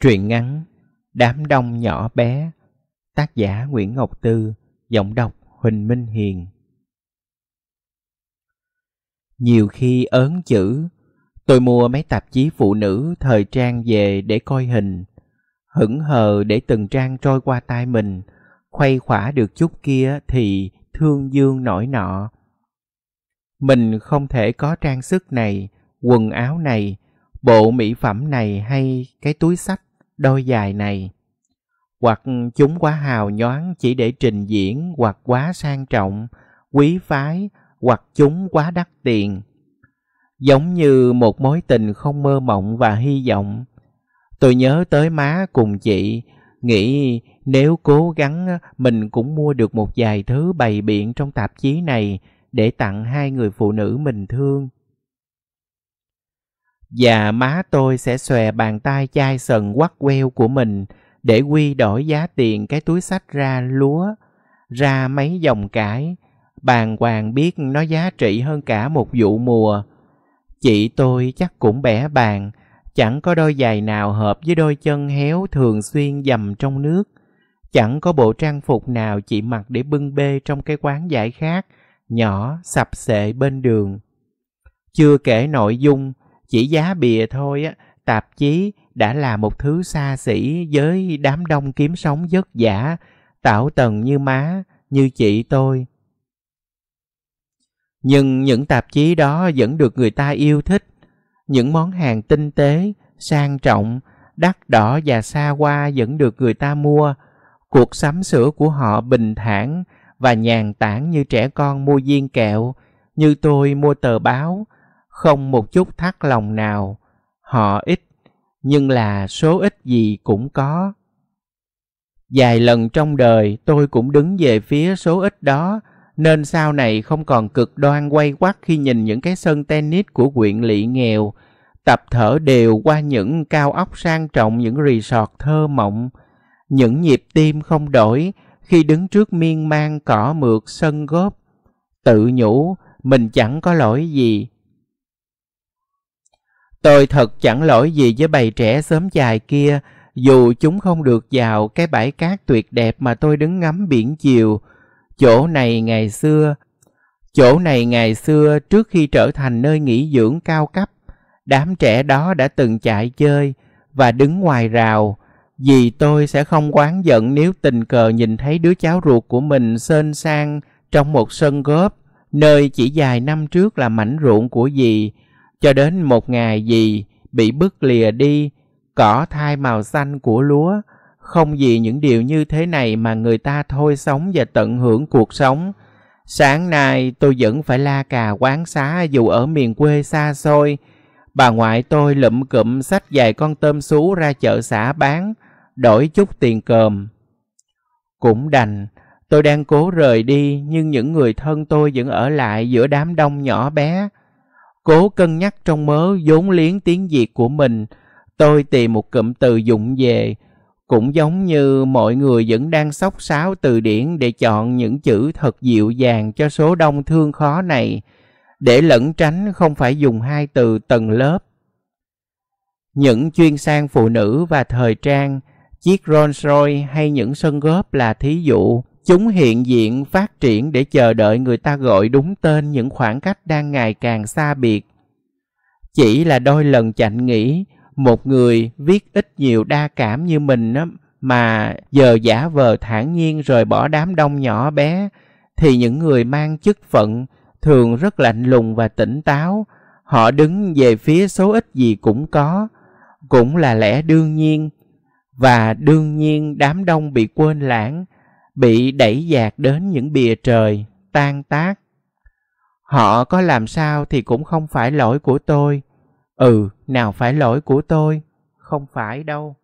Truyện ngắn Đám đông nhỏ bé Tác giả Nguyễn Ngọc Tư Giọng đọc Huỳnh Minh Hiền Nhiều khi ớn chữ Tôi mua mấy tạp chí phụ nữ thời trang về để coi hình Hững hờ để từng trang trôi qua tay mình Khuây khỏa được chút kia thì thương dương nổi nọ Mình không thể có trang sức này, quần áo này, bộ mỹ phẩm này hay cái túi sách đôi dài này hoặc chúng quá hào nhoáng chỉ để trình diễn hoặc quá sang trọng quý phái hoặc chúng quá đắt tiền giống như một mối tình không mơ mộng và hy vọng tôi nhớ tới má cùng chị nghĩ nếu cố gắng mình cũng mua được một vài thứ bày biện trong tạp chí này để tặng hai người phụ nữ mình thương và má tôi sẽ xòe bàn tay chai sần quắt queo của mình để quy đổi giá tiền cái túi sách ra lúa, ra mấy dòng cải. Bàn hoàng biết nó giá trị hơn cả một vụ mùa. Chị tôi chắc cũng bẻ bàn, chẳng có đôi giày nào hợp với đôi chân héo thường xuyên dầm trong nước. Chẳng có bộ trang phục nào chị mặc để bưng bê trong cái quán giải khác, nhỏ, sập xệ bên đường. Chưa kể nội dung, chỉ giá bìa thôi á, tạp chí đã là một thứ xa xỉ với đám đông kiếm sống vất vả, tảo tần như má, như chị tôi. Nhưng những tạp chí đó vẫn được người ta yêu thích. Những món hàng tinh tế, sang trọng, đắt đỏ và xa hoa vẫn được người ta mua. Cuộc sắm sửa của họ bình thản và nhàn tản như trẻ con mua viên kẹo, như tôi mua tờ báo, không một chút thắt lòng nào. Họ ít, nhưng là số ít gì cũng có. Vài lần trong đời tôi cũng đứng về phía số ít đó, nên sau này không còn cực đoan quay quắt khi nhìn những cái sân tennis của huyện lỵ nghèo, tập thở đều qua những cao ốc sang trọng những resort thơ mộng, những nhịp tim không đổi khi đứng trước miên man cỏ mượt sân góp. Tự nhủ, mình chẳng có lỗi gì, Tôi thật chẳng lỗi gì với bầy trẻ sớm dài kia, dù chúng không được vào cái bãi cát tuyệt đẹp mà tôi đứng ngắm biển chiều. Chỗ này ngày xưa, chỗ này ngày xưa trước khi trở thành nơi nghỉ dưỡng cao cấp, đám trẻ đó đã từng chạy chơi và đứng ngoài rào, vì tôi sẽ không quán giận nếu tình cờ nhìn thấy đứa cháu ruột của mình sơn sang trong một sân góp, nơi chỉ dài năm trước là mảnh ruộng của dì, cho đến một ngày gì bị bứt lìa đi, cỏ thay màu xanh của lúa, không vì những điều như thế này mà người ta thôi sống và tận hưởng cuộc sống. Sáng nay tôi vẫn phải la cà quán xá dù ở miền quê xa xôi. Bà ngoại tôi lụm cụm sách vài con tôm sú ra chợ xã bán, đổi chút tiền cơm. Cũng đành, tôi đang cố rời đi nhưng những người thân tôi vẫn ở lại giữa đám đông nhỏ bé. Cố cân nhắc trong mớ vốn liếng tiếng Việt của mình, tôi tìm một cụm từ dụng về. Cũng giống như mọi người vẫn đang sóc sáo từ điển để chọn những chữ thật dịu dàng cho số đông thương khó này, để lẩn tránh không phải dùng hai từ tầng lớp. Những chuyên sang phụ nữ và thời trang, chiếc Rolls Royce hay những sân góp là thí dụ. Chúng hiện diện phát triển để chờ đợi người ta gọi đúng tên những khoảng cách đang ngày càng xa biệt. Chỉ là đôi lần chạnh nghĩ, một người viết ít nhiều đa cảm như mình mà giờ giả vờ thản nhiên rời bỏ đám đông nhỏ bé, thì những người mang chức phận thường rất lạnh lùng và tỉnh táo, họ đứng về phía số ít gì cũng có, cũng là lẽ đương nhiên. Và đương nhiên đám đông bị quên lãng, bị đẩy dạt đến những bìa trời, tan tác. Họ có làm sao thì cũng không phải lỗi của tôi. Ừ, nào phải lỗi của tôi, không phải đâu.